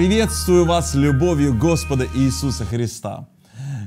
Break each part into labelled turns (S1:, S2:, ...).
S1: Приветствую вас любовью Господа Иисуса Христа.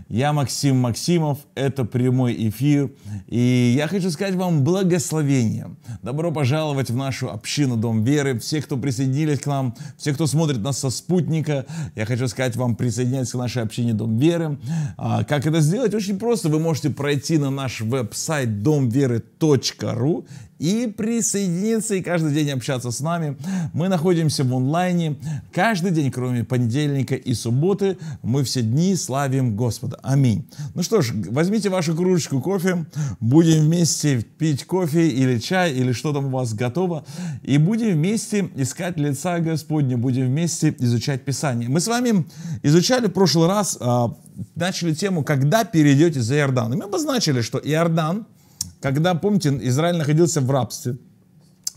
S1: Я Максим Максимов, это прямой эфир и я хочу сказать вам благословение. Добро пожаловать в нашу общину Дом Веры. Все, кто присоединились к нам, все, кто смотрит нас со спутника, я хочу сказать вам, присоединяйтесь к нашей общине Дом Веры. А, как это сделать? Очень просто. Вы можете пройти на наш веб-сайт домверы.ру и присоединиться и каждый день общаться с нами. Мы находимся в онлайне каждый день, кроме понедельника и субботы. Мы все дни славим Господа. Аминь. Ну что ж, возьмите вашу кружечку кофе, будем вместе пить кофе или чай, или что там у вас готово, и будем вместе искать лица Господня, будем вместе изучать Писание. Мы с вами изучали в прошлый раз, а, начали тему «Когда перейдете за Иордан?». И мы обозначили, что Иордан, когда, помните, Израиль находился в рабстве,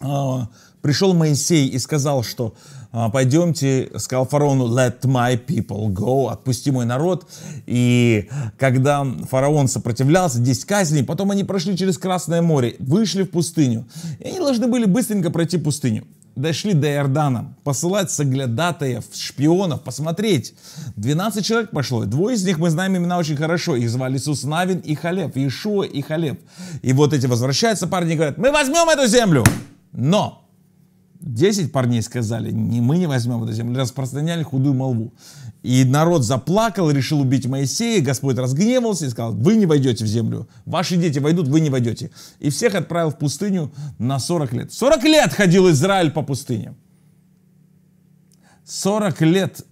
S1: а, пришел Моисей и сказал, что а, пойдемте, сказал фараону, let my people go, отпусти мой народ. И когда фараон сопротивлялся, 10 казней, потом они прошли через Красное море, вышли в пустыню. И они должны были быстренько пройти пустыню дошли до Иордана, посылать соглядатаев, шпионов, посмотреть. 12 человек пошло, двое из них мы знаем имена очень хорошо, их звали Иисус Навин и Халев, Иешуа и Халев. И вот эти возвращаются парни и говорят, мы возьмем эту землю, но 10 парней сказали, не, мы не возьмем эту землю, распространяли худую молву. И народ заплакал, решил убить Моисея, Господь разгневался и сказал, вы не войдете в землю, ваши дети войдут, вы не войдете. И всех отправил в пустыню на 40 лет. 40 лет ходил Израиль по пустыне. 40 лет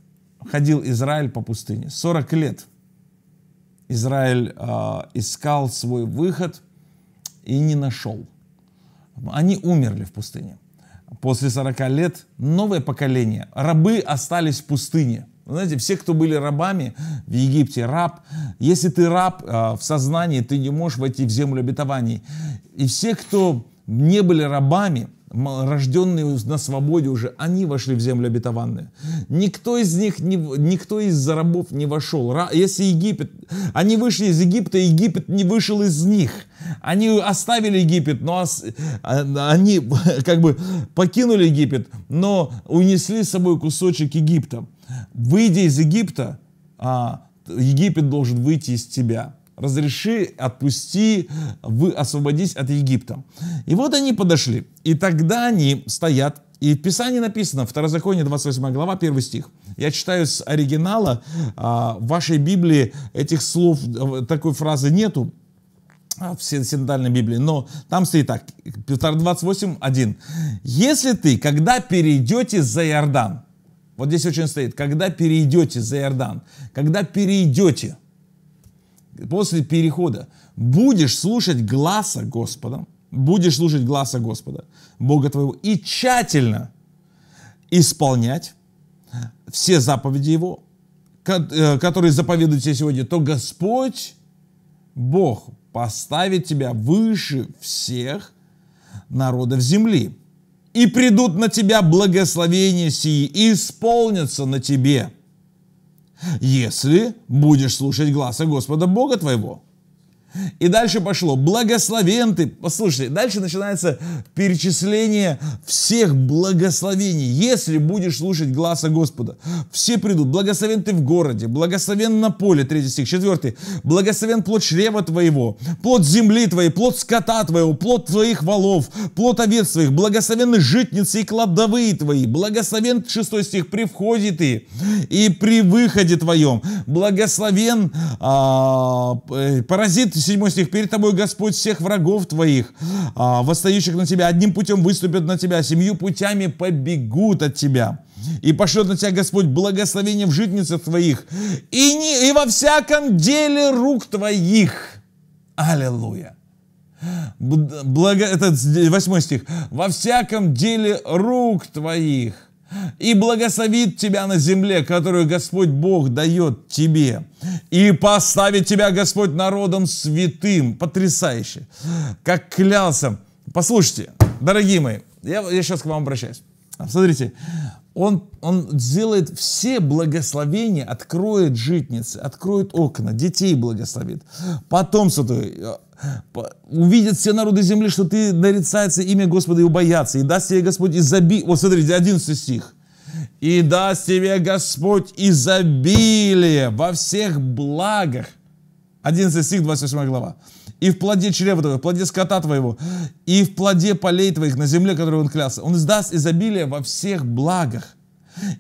S1: ходил Израиль по пустыне. 40 лет Израиль э, искал свой выход и не нашел. Они умерли в пустыне после 40 лет новое поколение. Рабы остались в пустыне. Знаете, все, кто были рабами в Египте, раб. Если ты раб а, в сознании, ты не можешь войти в землю обетований. И все, кто не были рабами, рожденные на свободе уже, они вошли в землю обетованную. Никто из них, не, никто из рабов не вошел. Если Египет, они вышли из Египта, Египет не вышел из них. Они оставили Египет, но а, они как бы покинули Египет, но унесли с собой кусочек Египта. Выйдя из Египта, а, Египет должен выйти из тебя разреши, отпусти, вы освободись от Египта. И вот они подошли. И тогда они стоят, и в Писании написано, Второзаконие, 28 глава, 1 стих. Я читаю с оригинала, а, в вашей Библии этих слов, такой фразы нету, а, в синодальной Библии, но там стоит так, Петр 28, 1. «Если ты, когда перейдете за Иордан», вот здесь очень стоит, «когда перейдете за Иордан», «когда перейдете», после перехода, будешь слушать глаза Господа, будешь слушать глаза Господа, Бога твоего, и тщательно исполнять все заповеди Его, э, которые заповедуют тебе сегодня, то Господь, Бог, поставит тебя выше всех народов земли. И придут на тебя благословения сии, и исполнятся на тебе если будешь слушать гласа Господа Бога твоего. И дальше пошло. Благословен ты. Послушайте, дальше начинается перечисление всех благословений. Если будешь слушать глаза Господа, все придут. Благословен ты в городе, благословен на поле, третий стих, четвертый, Благословен плод шрева твоего, плод земли твоей, плод скота твоего, плод твоих валов, плод овец твоих. Благословены житницы и кладовые твои. Благословен, шестой стих, при входе ты и при выходе твоем. Благословен а, э, паразит 7 стих. «Перед тобой Господь всех врагов твоих, а, восстающих на тебя. Одним путем выступят на тебя, семью путями побегут от тебя. И пошлет на тебя Господь благословение в житницах твоих и, не, и во всяком деле рук твоих». Аллилуйя. Благо, это 8 стих. «Во всяком деле рук твоих» и благословит тебя на земле, которую Господь Бог дает тебе, и поставит тебя Господь народом святым, потрясающе, как клялся. Послушайте, дорогие мои, я, я сейчас к вам обращаюсь. А, смотрите, он, он сделает все благословения, откроет житницы, откроет окна, детей благословит, потомство увидят все народы земли, что ты нарицается имя Господа и убоятся, и даст тебе Господь изобилие. Вот смотрите, 11 стих. И даст тебе Господь изобилие во всех благах. 11 стих, 28 глава. И в плоде чрева твоего, в плоде скота твоего, и в плоде полей твоих на земле, которую он клялся. Он издаст изобилие во всех благах.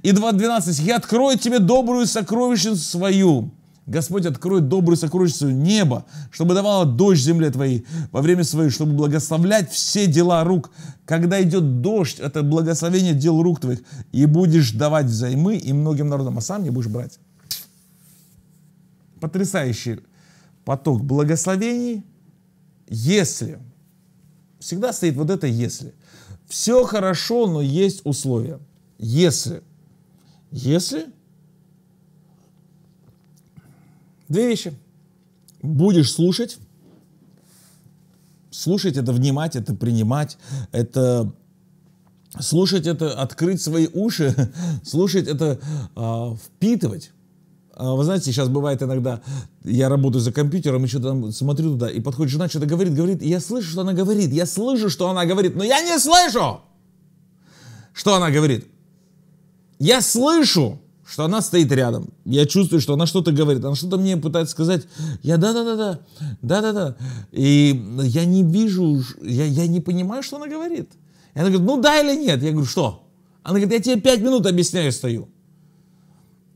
S1: И 2.12. Я открою тебе добрую сокровищницу свою, Господь откроет добрую сокровищницу неба, чтобы давала дождь земле твоей во время своей, чтобы благословлять все дела рук. Когда идет дождь, это благословение дел рук твоих, и будешь давать взаймы и многим народам, а сам не будешь брать. Потрясающий поток благословений, если. Всегда стоит вот это «если». Все хорошо, но есть условия. Если. Если Две вещи. Будешь слушать. Слушать это внимать, это принимать, это слушать это открыть свои уши, слушать это э, впитывать. А, вы знаете, сейчас бывает иногда, я работаю за компьютером, еще там смотрю туда, и подходит жена, что-то говорит, говорит, и я слышу, что она говорит, я слышу, что она говорит, но я не слышу, что она говорит. Я слышу, что она стоит рядом. Я чувствую, что она что-то говорит, она что-то мне пытается сказать. Я да-да-да-да, да-да-да. И я не вижу, я, я не понимаю, что она говорит. И она говорит, ну да или нет? Я говорю, что? Она говорит, я тебе пять минут объясняю, стою.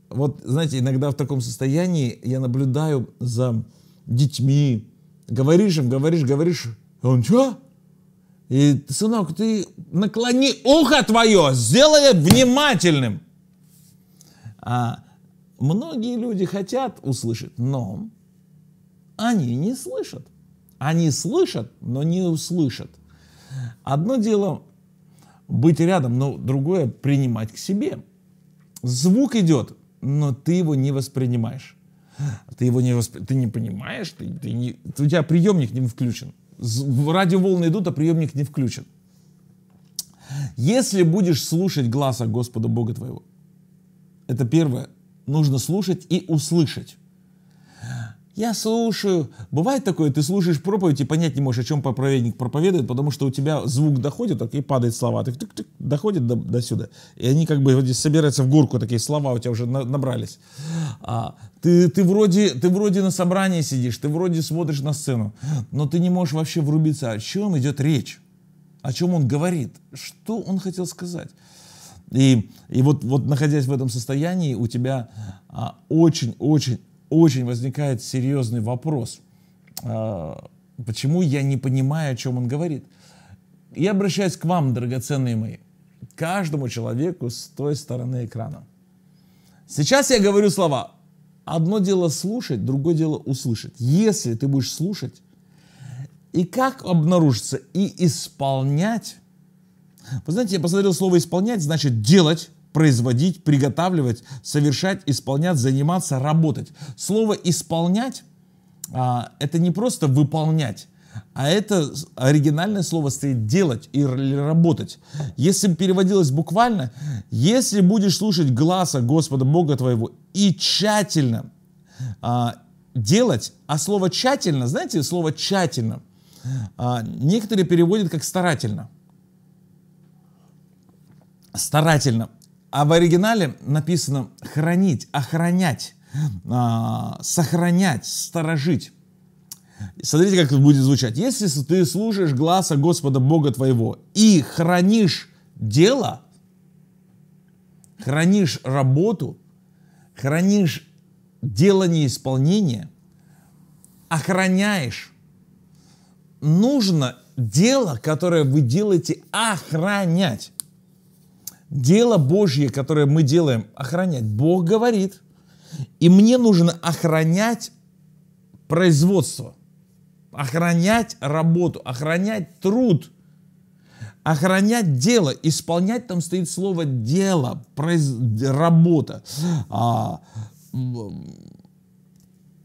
S1: Вот, знаете, иногда в таком состоянии я наблюдаю за детьми. Говоришь им, говоришь, говоришь. «А он, что? И, сынок, ты наклони ухо твое, сделай внимательным. А многие люди хотят услышать, но они не слышат. Они слышат, но не услышат. Одно дело быть рядом, но другое принимать к себе. Звук идет, но ты его не воспринимаешь. Ты его не воспри... ты не понимаешь, ты, ты не... у тебя приемник не включен. Радиоволны идут, а приемник не включен. Если будешь слушать глаза Господа Бога твоего, это первое. Нужно слушать и услышать. Я слушаю. Бывает такое, ты слушаешь проповедь и понять не можешь, о чем проповедник проповедует, потому что у тебя звук доходит, так и падает слова. Ты тык -тык, доходит до, до сюда. И они как бы вот здесь собираются в горку, такие слова у тебя уже на, набрались. А, ты, ты, вроде, ты вроде на собрании сидишь, ты вроде смотришь на сцену, но ты не можешь вообще врубиться, о чем идет речь, о чем он говорит, что он хотел сказать. И, и вот, вот находясь в этом состоянии, у тебя очень-очень-очень а, возникает серьезный вопрос. А, почему я не понимаю, о чем он говорит? Я обращаюсь к вам, драгоценные мои, каждому человеку с той стороны экрана. Сейчас я говорю слова. Одно дело слушать, другое дело услышать. Если ты будешь слушать, и как обнаружиться и исполнять, вы знаете, я посмотрел слово «исполнять», значит «делать», «производить», «приготавливать», «совершать», «исполнять», «заниматься», «работать». Слово «исполнять» а, это не просто «выполнять», а это оригинальное слово стоит делать или работать. Если переводилось буквально, если будешь слушать глаза Господа Бога твоего и тщательно а, делать, а слово тщательно, знаете, слово тщательно, а, некоторые переводят как старательно старательно. А в оригинале написано хранить, охранять, а, сохранять, сторожить. Смотрите, как это будет звучать. Если ты слушаешь глаза Господа Бога твоего и хранишь дело, хранишь работу, хранишь дело неисполнения, охраняешь, нужно дело, которое вы делаете, охранять. Дело Божье, которое мы делаем, охранять. Бог говорит. И мне нужно охранять производство, охранять работу, охранять труд, охранять дело. Исполнять там стоит слово дело, произ... работа. А...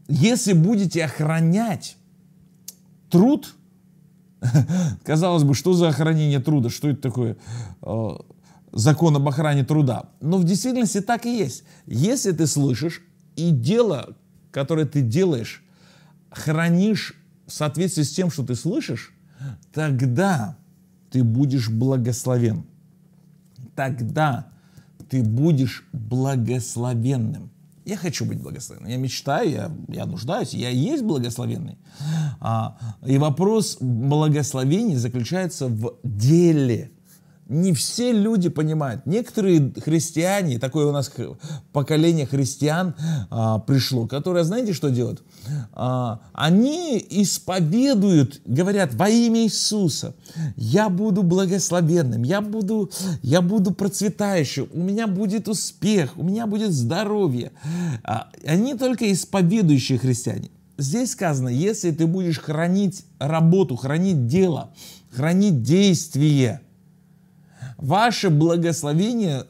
S1: Если будете охранять труд, казалось бы, что за охранение труда, что это такое? А, закон об охране труда. Но в действительности так и есть. Если ты слышишь и дело, которое ты делаешь, хранишь в соответствии с тем, что ты слышишь, тогда ты будешь благословен. Тогда ты будешь благословенным. Я хочу быть благословенным. Я мечтаю, я, я нуждаюсь, я есть благословенный. А, и вопрос благословения заключается в деле – не все люди понимают. Некоторые христиане, такое у нас поколение христиан а, пришло, которое, знаете, что делают? А, они исповедуют, говорят, во имя Иисуса, я буду благословенным, я буду, я буду процветающим, у меня будет успех, у меня будет здоровье. А, они только исповедующие христиане. Здесь сказано, если ты будешь хранить работу, хранить дело, хранить действие – Ваше благословение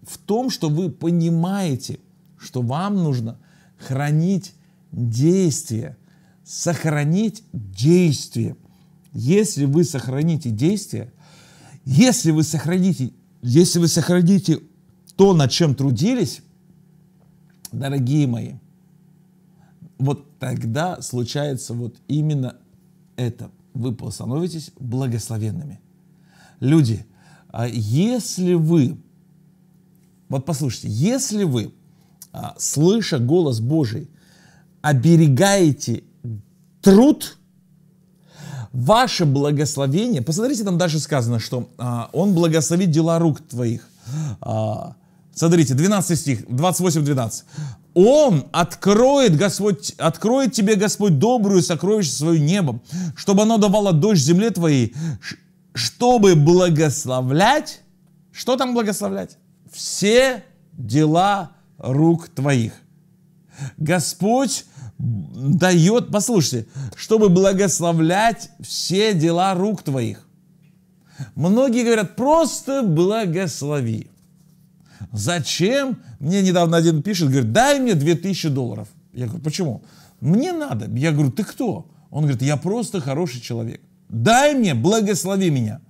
S1: в том, что вы понимаете, что вам нужно хранить действие, сохранить действие. Если вы сохраните действие, если вы сохраните, если вы сохраните то, над чем трудились, дорогие мои, вот тогда случается вот именно это. Вы становитесь благословенными. Люди – а если вы, вот послушайте, если вы, а, слыша голос Божий, оберегаете труд, ваше благословение, посмотрите, там дальше сказано, что а, он благословит дела рук твоих. А, смотрите, 12 стих, 28-12. Он откроет, Господь, откроет тебе, Господь, добрую сокровищу свою небо, чтобы оно давало дождь земле твоей, чтобы благословлять, что там благословлять? Все дела рук твоих. Господь дает, послушайте, чтобы благословлять все дела рук твоих. Многие говорят, просто благослови. Зачем? Мне недавно один пишет, говорит, дай мне 2000 долларов. Я говорю, почему? Мне надо. Я говорю, ты кто? Он говорит, я просто хороший человек. Дай мне, благослови меня.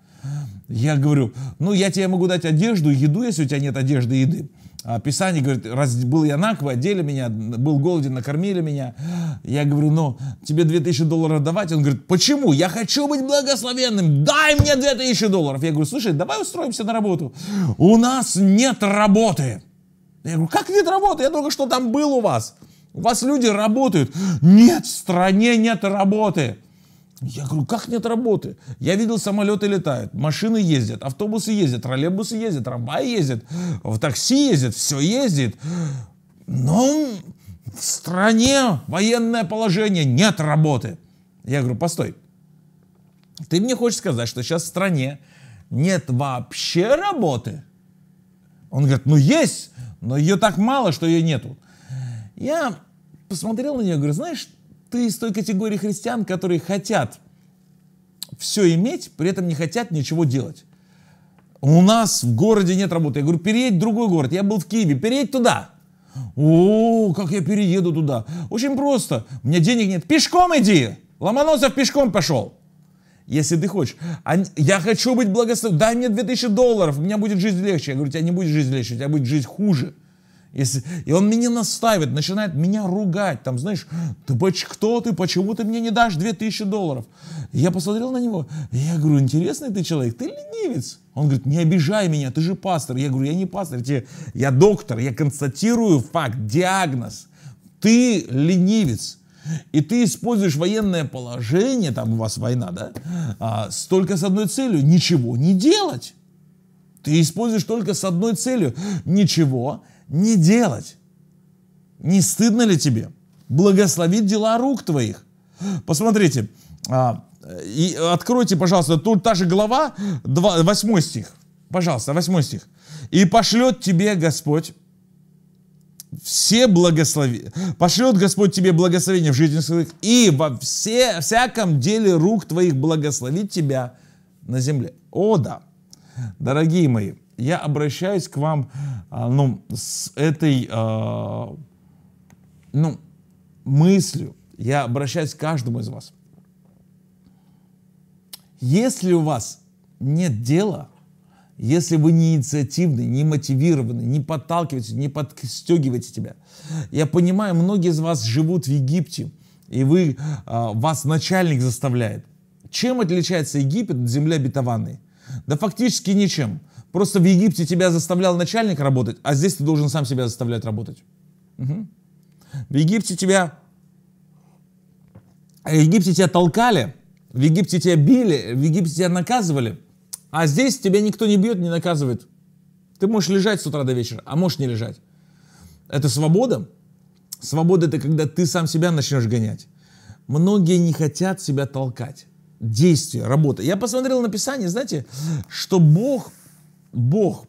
S1: Я говорю, ну я тебе могу дать одежду, еду, если у тебя нет одежды и еды. А Писание говорит, раз был я накво, одели меня, был голоден, накормили меня. Я говорю, ну, тебе 2000 долларов давать? Он говорит, почему? Я хочу быть благословенным, дай мне 2000 долларов. Я говорю, слушай, давай устроимся на работу. У нас нет работы. Я говорю, как нет работы? Я только что там был у вас. У вас люди работают. Нет, в стране нет работы. Я говорю, как нет работы? Я видел, самолеты летают, машины ездят, автобусы ездят, троллейбусы ездят, трамвай ездит, в такси ездит, все ездит. Но в стране военное положение, нет работы. Я говорю, постой, ты мне хочешь сказать, что сейчас в стране нет вообще работы? Он говорит, ну есть, но ее так мало, что ее нету. Я посмотрел на нее, говорю, знаешь, ты из той категории христиан, которые хотят все иметь, при этом не хотят ничего делать. У нас в городе нет работы. Я говорю, переедь в другой город. Я был в Киеве. Переедь туда. О, как я перееду туда. Очень просто. У меня денег нет. Пешком иди. Ломоносов пешком пошел. Если ты хочешь. А я хочу быть благословенным. Дай мне 2000 долларов. У меня будет жизнь легче. Я говорю, у тебя не будет жизнь легче. У тебя будет жизнь хуже. Если, и он меня настаивает, начинает меня ругать. Там, знаешь, ты кто ты, почему ты мне не дашь 2000 долларов? Я посмотрел на него, я говорю, интересный ты человек, ты ленивец. Он говорит, не обижай меня, ты же пастор. Я говорю, я не пастор, я, я доктор, я констатирую факт, диагноз. Ты ленивец. И ты используешь военное положение, там у вас война, да, а, только с одной целью, ничего не делать. Ты используешь только с одной целью, ничего не делать? Не стыдно ли тебе? Благословит дела рук твоих. Посмотрите, а, и откройте, пожалуйста, тут та же глава, 2, 8 стих. Пожалуйста, 8 стих. «И пошлет тебе Господь все благослови... Пошлет Господь тебе благословение в жизни своих, и во все, всяком деле рук твоих благословит тебя на земле». О, да! Дорогие мои, я обращаюсь к вам а, ну, с этой а, ну, мыслью, я обращаюсь к каждому из вас. Если у вас нет дела, если вы не инициативны, не мотивированы, не подталкиваете, не подстегиваете тебя. Я понимаю, многие из вас живут в Египте, и вы, а, вас начальник заставляет. Чем отличается Египет от земли обетованной? Да фактически ничем. Просто в Египте тебя заставлял начальник работать, а здесь ты должен сам себя заставлять работать. Угу. В Египте тебя... В Египте тебя толкали, в Египте тебя били, в Египте тебя наказывали, а здесь тебя никто не бьет, не наказывает. Ты можешь лежать с утра до вечера, а можешь не лежать. Это свобода. Свобода это когда ты сам себя начнешь гонять. Многие не хотят себя толкать. Действие, работа. Я посмотрел на Писание, знаете, что Бог Бог,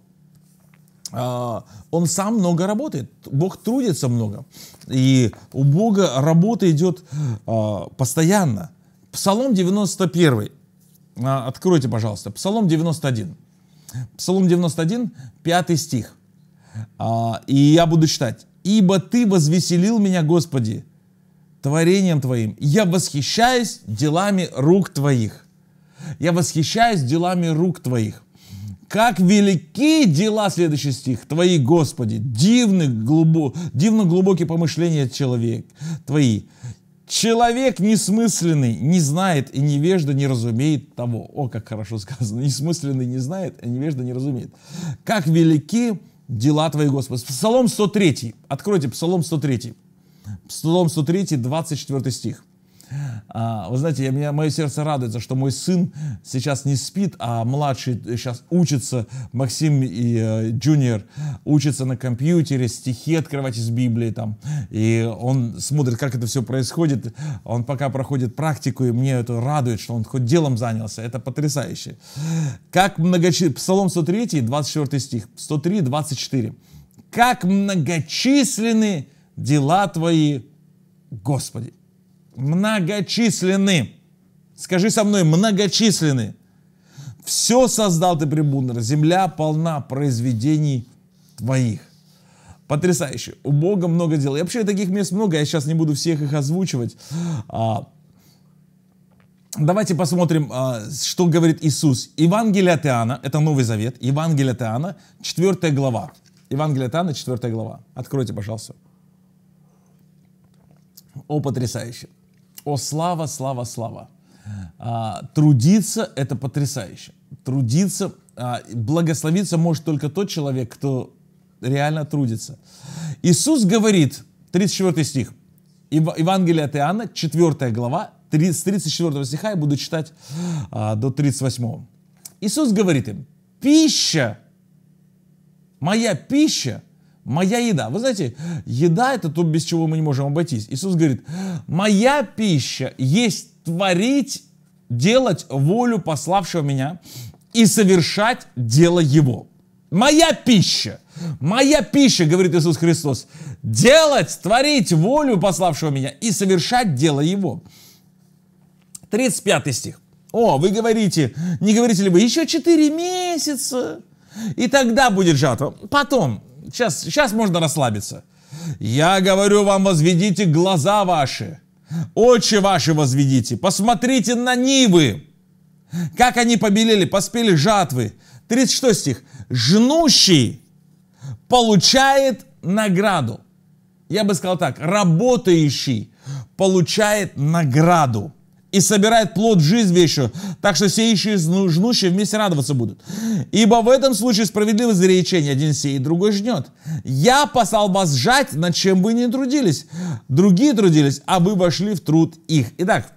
S1: а, Он сам много работает, Бог трудится много. И у Бога работа идет а, постоянно. Псалом 91. А, откройте, пожалуйста. Псалом 91. Псалом 91, 5 стих. И я буду читать. «Ибо Ты возвеселил меня, Господи, творением Твоим. Я восхищаюсь делами рук Твоих». Я восхищаюсь делами рук Твоих. Как велики дела, следующий стих, твои, Господи, дивны, глубо, дивно глубокие помышления человек, твои. Человек несмысленный не знает и невежда не разумеет того. О, как хорошо сказано. Несмысленный не знает, и невежда не разумеет. Как велики дела твои, Господи. Псалом 103. Откройте Псалом 103. Псалом 103, 24 стих. А, вы знаете, я, меня, мое сердце радуется, что мой сын сейчас не спит, а младший сейчас учится, Максим и э, Джуниор учится на компьютере, стихи открывать из Библии там. И он смотрит, как это все происходит. Он пока проходит практику, и мне это радует, что он хоть делом занялся. Это потрясающе. Как многочисленные... Псалом 103, 24 стих. 103, 24. Как многочисленны дела твои, Господи многочисленны. Скажи со мной, многочисленны. Все создал ты прибудно, земля полна произведений твоих. Потрясающе. У Бога много дел. И вообще таких мест много, я сейчас не буду всех их озвучивать. А, давайте посмотрим, а, что говорит Иисус. Евангелие от Иоанна, это Новый Завет, Евангелие от Иоанна, 4 глава. Евангелие от Иоанна, 4 глава. Откройте, пожалуйста. О, потрясающе. О, слава, слава, слава. А, трудиться – это потрясающе. Трудиться, а, благословиться может только тот человек, кто реально трудится. Иисус говорит, 34 стих, Евангелие от Иоанна, 4 глава, 3, с 34 стиха я буду читать а, до 38. Иисус говорит им, пища, моя пища Моя еда. Вы знаете, еда это то, без чего мы не можем обойтись. Иисус говорит, моя пища есть творить, делать волю пославшего меня и совершать дело его. Моя пища, моя пища, говорит Иисус Христос, делать, творить волю пославшего меня и совершать дело его. 35 стих. О, вы говорите, не говорите ли вы, еще 4 месяца, и тогда будет жатва. Потом, Сейчас, сейчас можно расслабиться. Я говорю вам, возведите глаза ваши, очи ваши возведите, посмотрите на Нивы. Как они побелели, поспели жатвы. 36 стих. Жнущий получает награду. Я бы сказал так, работающий получает награду и собирает плод жизнь еще, так что все ищущие жнущие вместе радоваться будут. Ибо в этом случае справедливое заречение один сеет, другой жнет. Я послал вас сжать, над чем вы не трудились. Другие трудились, а вы вошли в труд их. Итак,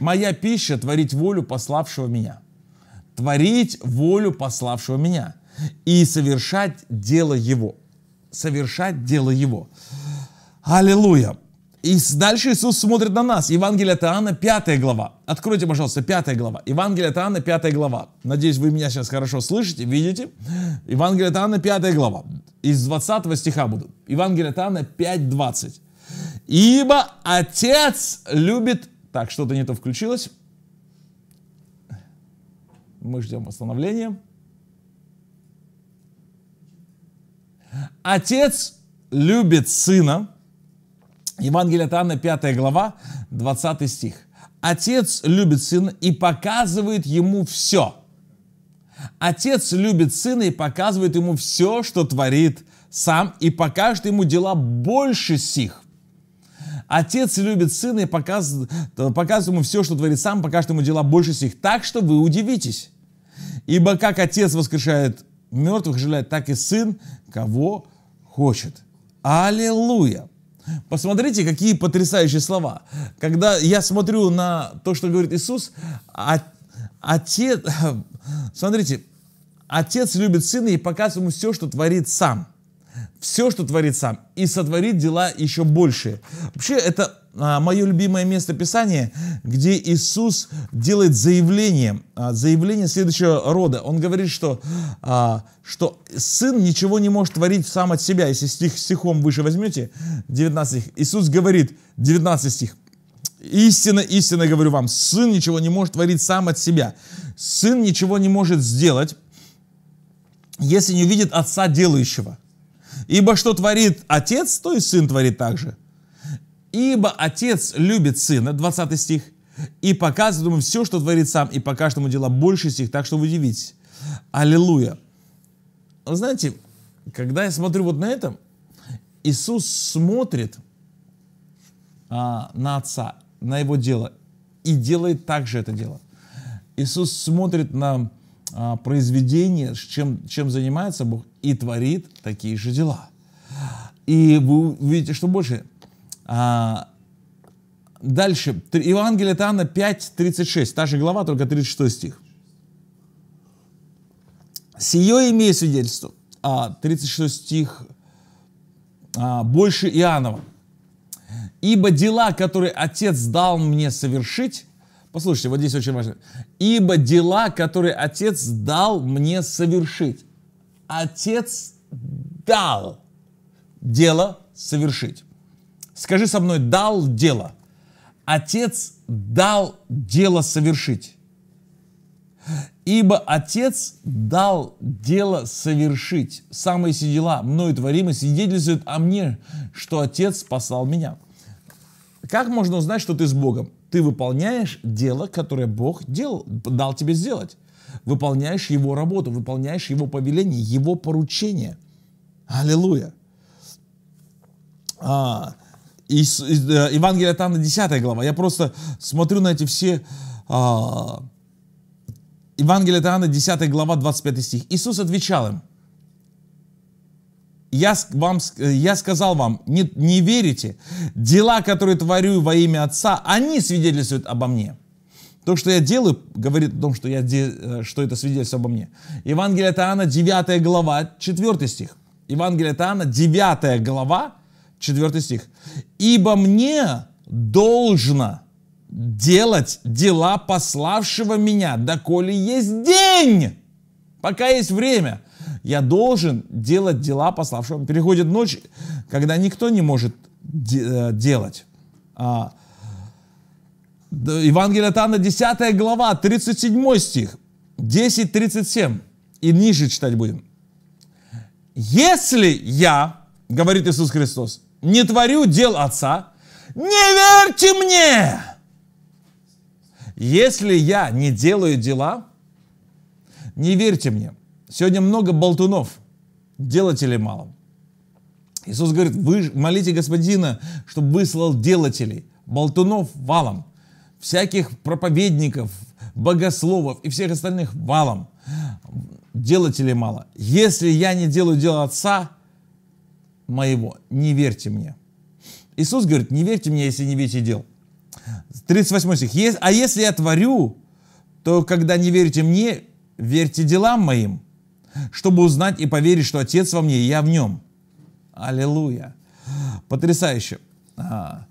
S1: моя пища творить волю пославшего меня. Творить волю пославшего меня. И совершать дело его. Совершать дело его. Аллилуйя. И дальше Иисус смотрит на нас. Евангелие от Иоанна, 5 глава. Откройте, пожалуйста, 5 глава. Евангелие от Иоанна, 5 глава. Надеюсь, вы меня сейчас хорошо слышите, видите. Евангелие от Иоанна, 5 глава. Из 20 стиха буду. Евангелие от Иоанна 5, 20. «Ибо Отец любит...» Так, что-то не то включилось. Мы ждем восстановления. Отец любит Сына, Евангелие от Анны, 5 глава, 20 стих. Отец любит сына и показывает ему все. Отец любит сына и показывает ему все, что творит сам, и покажет ему дела больше сих. Отец любит сына и показывает, показывает ему все, что творит сам, покажет ему дела больше сих, так что вы удивитесь. Ибо как отец воскрешает мертвых, оживляет, так и сын, кого хочет. Аллилуйя! Посмотрите, какие потрясающие слова. Когда я смотрю на то, что говорит Иисус, а, отец, смотрите, отец любит сына и показывает ему все, что творит сам все, что творит сам, и сотворит дела еще больше. Вообще, это а, мое любимое место Писания, где Иисус делает заявление, а, заявление следующего рода. Он говорит, что, а, что Сын ничего не может творить сам от себя. Если стих стихом выше возьмете, 19 стих, Иисус говорит, 19 стих, «Истинно, истинно говорю вам, Сын ничего не может творить сам от себя. Сын ничего не может сделать, если не увидит Отца делающего». Ибо что творит Отец, то и Сын творит также. Ибо Отец любит Сына, 20 стих, и показывает ему все, что творит Сам, и покажет ему дела больше стих, так что вы удивитесь. Аллилуйя. Вы знаете, когда я смотрю вот на это, Иисус смотрит а, на Отца, на Его дело, и делает также это дело. Иисус смотрит на а, произведение, чем, чем занимается Бог, и творит такие же дела. И вы увидите, что больше. А, дальше. Евангелие от Иоанна 5.36. Та же глава, только 36 стих. Сие имею свидетельство. А, 36 стих. А, больше Иоаннова. Ибо дела, которые Отец дал мне совершить, послушайте, вот здесь очень важно. Ибо дела, которые Отец дал мне совершить. Отец дал дело совершить. Скажи со мной, дал дело. Отец дал дело совершить. Ибо Отец дал дело совершить. Самые все дела мною творимы свидетельствуют о мне, что Отец спасал меня. Как можно узнать, что ты с Богом? Ты выполняешь дело, которое Бог делал, дал тебе сделать выполняешь Его работу, выполняешь Его повеление, Его поручение. Аллилуйя. А, из, из, э, Евангелие от 10 глава. Я просто смотрю на эти все... А, Евангелие от Анны, 10 глава, 25 стих. Иисус отвечал им. Я, вам, э, я сказал вам, не, не верите. Дела, которые творю во имя Отца, они свидетельствуют обо мне. То, что я делаю, говорит о том, что, я де... Э, что это свидетельство обо мне. Евангелие от Иоанна, 9 глава, 4 стих. Евангелие от Иоанна, 9 глава, 4 стих. «Ибо мне должно делать дела пославшего меня, доколе есть день, пока есть время». Я должен делать дела пославшего. Переходит ночь, когда никто не может де э, делать. А, Евангелие от Анна, 10 глава, 37 стих, 10.37. И ниже читать будем. «Если я, — говорит Иисус Христос, — не творю дел Отца, не верьте мне! Если я не делаю дела, не верьте мне. Сегодня много болтунов, делателей мало. Иисус говорит, вы молите Господина, чтобы выслал делателей, болтунов валом всяких проповедников, богословов и всех остальных валом. Делателей мало. Если я не делаю дело Отца моего, не верьте мне. Иисус говорит, не верьте мне, если не видите дел. 38 стих. А если я творю, то когда не верите мне, верьте делам моим, чтобы узнать и поверить, что Отец во мне, и я в нем. Аллилуйя. Потрясающе. А,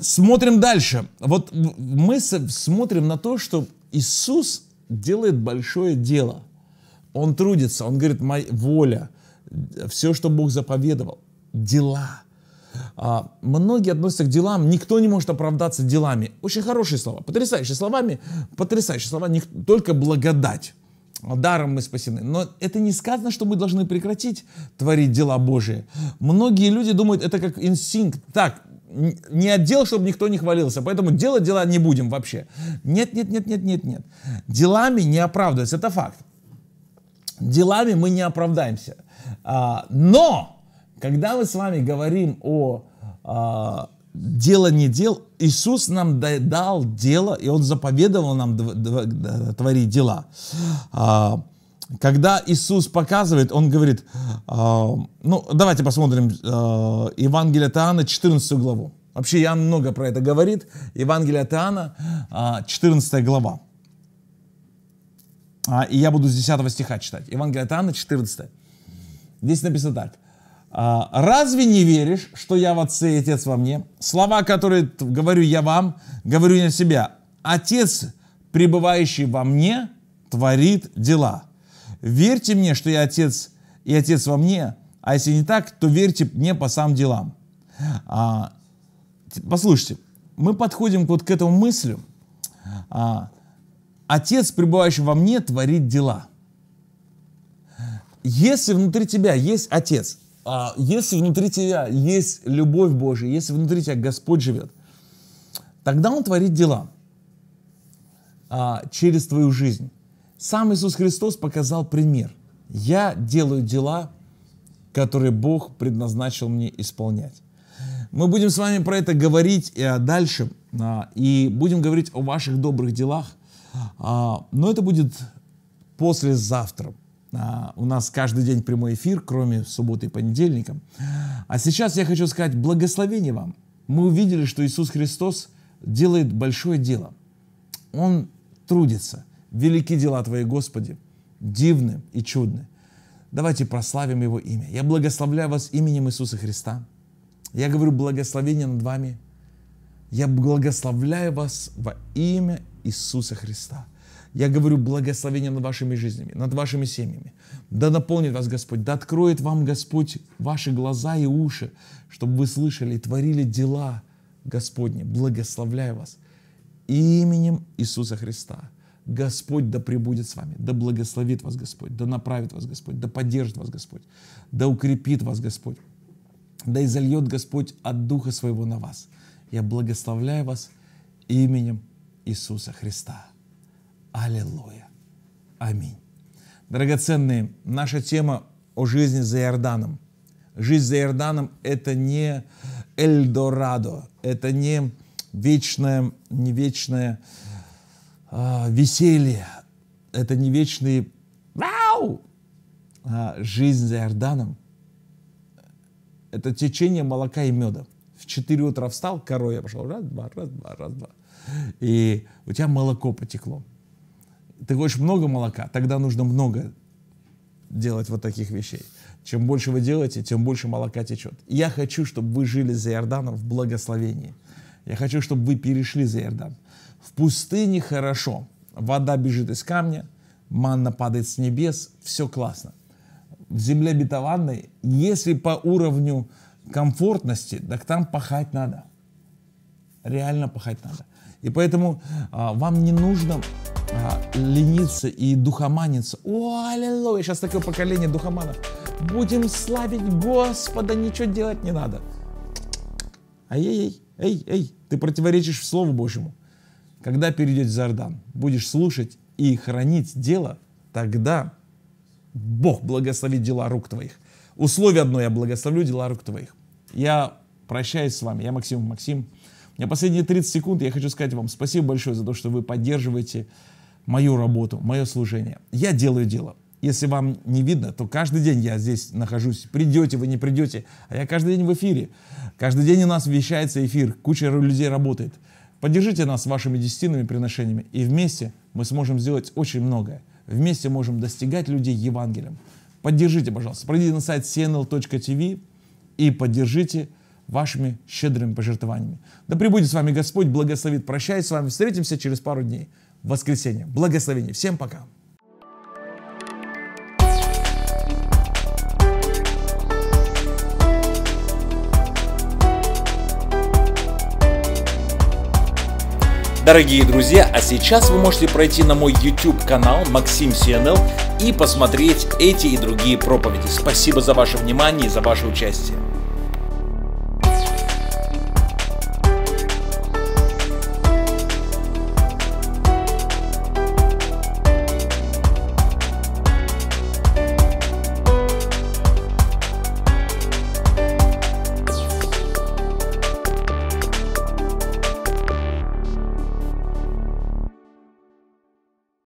S1: Смотрим дальше. Вот мы смотрим на то, что Иисус делает большое дело. Он трудится, он говорит, моя воля, все, что Бог заповедовал, дела. А, многие относятся к делам, никто не может оправдаться делами. Очень хорошие слова, потрясающие словами, потрясающие слова, не, только благодать даром мы спасены. Но это не сказано, что мы должны прекратить творить дела Божии. Многие люди думают, это как инстинкт. Так, не отдел, чтобы никто не хвалился, поэтому делать дела не будем вообще. Нет, нет, нет, нет, нет, нет. Делами не оправдывается, это факт. Делами мы не оправдаемся. А, но, когда мы с вами говорим о а, дело не дел. Иисус нам дал дело, и Он заповедовал нам творить дела. А, когда Иисус показывает, Он говорит, а, ну, давайте посмотрим а, Евангелие от Иоанна, 14 главу. Вообще я много про это говорит. Евангелие от Иоанна, 14 глава. И я буду с 10 стиха читать. Евангелие от Иоанна, 14. Здесь написано так. А, Разве не веришь, что я в Отце и Отец во мне? Слова, которые говорю я вам, говорю я себя. Отец, пребывающий во мне, творит дела. Верьте мне, что я Отец и Отец во мне, а если не так, то верьте мне по самым делам. А, послушайте, мы подходим вот к этому мыслю. А, Отец, пребывающий во мне, творит дела. Если внутри тебя есть Отец, а если внутри тебя есть любовь Божия, если внутри тебя Господь живет, тогда Он творит дела а, через твою жизнь. Сам Иисус Христос показал пример. Я делаю дела, которые Бог предназначил мне исполнять. Мы будем с вами про это говорить и э, дальше а, и будем говорить о ваших добрых делах, а, но это будет послезавтра. А, у нас каждый день прямой эфир, кроме субботы и понедельника. А сейчас я хочу сказать благословение вам. Мы увидели, что Иисус Христос делает большое дело. Он трудится. Велики дела Твои, Господи, дивны и чудны. Давайте прославим Его имя. Я благословляю вас именем Иисуса Христа. Я говорю благословение над вами. Я благословляю вас во имя Иисуса Христа. Я говорю благословение над вашими жизнями, над вашими семьями. Да наполнит вас Господь, да откроет вам Господь ваши глаза и уши, чтобы вы слышали и творили дела Господни. Благословляю вас именем Иисуса Христа. Господь да пребудет с вами, да благословит вас Господь, да направит вас Господь, да поддержит вас Господь, да укрепит вас Господь, да изольет Господь от Духа Своего на вас. Я благословляю вас именем Иисуса Христа. Аллилуйя. Аминь. Драгоценные, наша тема о жизни за Иорданом. Жизнь за Иорданом – это не Эльдорадо, это не вечное, не вечное э, веселье, это не вечный вау! А жизнь за Иорданом – это течение молока и меда. В 4 утра встал, корой я пошел, раз-два, раз-два, раз-два. И у тебя молоко потекло ты хочешь много молока, тогда нужно много делать вот таких вещей. Чем больше вы делаете, тем больше молока течет. Я хочу, чтобы вы жили за Иорданом в благословении. Я хочу, чтобы вы перешли за Иордан. В пустыне хорошо. Вода бежит из камня, манна падает с небес, все классно. В земле обетованной, если по уровню комфортности, так там пахать надо. Реально пахать надо. И поэтому а, вам не нужно а, лениться и духоманиться. О, аллилуйя! Сейчас такое поколение духоманов. Будем славить Господа, ничего делать не надо. Ай-яй-яй, эй, эй, ты противоречишь Слову Божьему. Когда перейдешь в Зардан, будешь слушать и хранить дело, тогда Бог благословит дела рук твоих. Условие одно, я благословлю дела рук твоих. Я прощаюсь с вами. Я Максим Максим. На последние 30 секунд я хочу сказать вам спасибо большое за то, что вы поддерживаете мою работу, мое служение. Я делаю дело. Если вам не видно, то каждый день я здесь нахожусь. Придете вы, не придете, а я каждый день в эфире. Каждый день у нас вещается эфир, куча людей работает. Поддержите нас вашими десятинными приношениями, и вместе мы сможем сделать очень многое. Вместе можем достигать людей Евангелием. Поддержите, пожалуйста. Пройдите на сайт cnl.tv и поддержите вашими щедрыми пожертвованиями. Да пребудет с вами Господь, благословит, прощаюсь с вами, встретимся через пару дней, в воскресенье. Благословение. Всем пока. Дорогие друзья, а сейчас вы можете пройти на мой YouTube канал Максим CNL и посмотреть эти и другие проповеди. Спасибо за ваше внимание и за ваше участие.